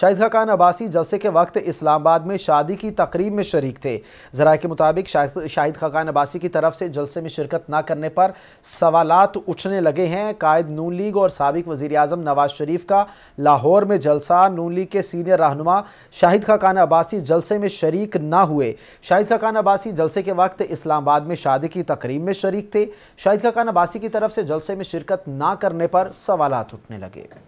शाहिद खान अब्बासी जलसे के वक्त इस्लामाबाद में शादी की तकरीब में शरीक थे जरा के मुताबिक शाहिद खान अब्बासी की तरफ से जलसे में शिरकत ना करने पर सवाल उठने लगे हैं कायद नू लीग और सबक वजी अजम नवाज शरीफ का लाहौर में जलसा नू लीग के सीनियर रहनुमा शाहिद खान अब्बासी जलसे में शरीक ना हुए शाहिद खान अब्बासी जलसे के वक्त इस्लामाबाद में शादी की तकरीब में शरीक थे शाहिद खान अब्बासी की तरफ से जलसे में शिरकत ना करने पर सवाल उठने लगे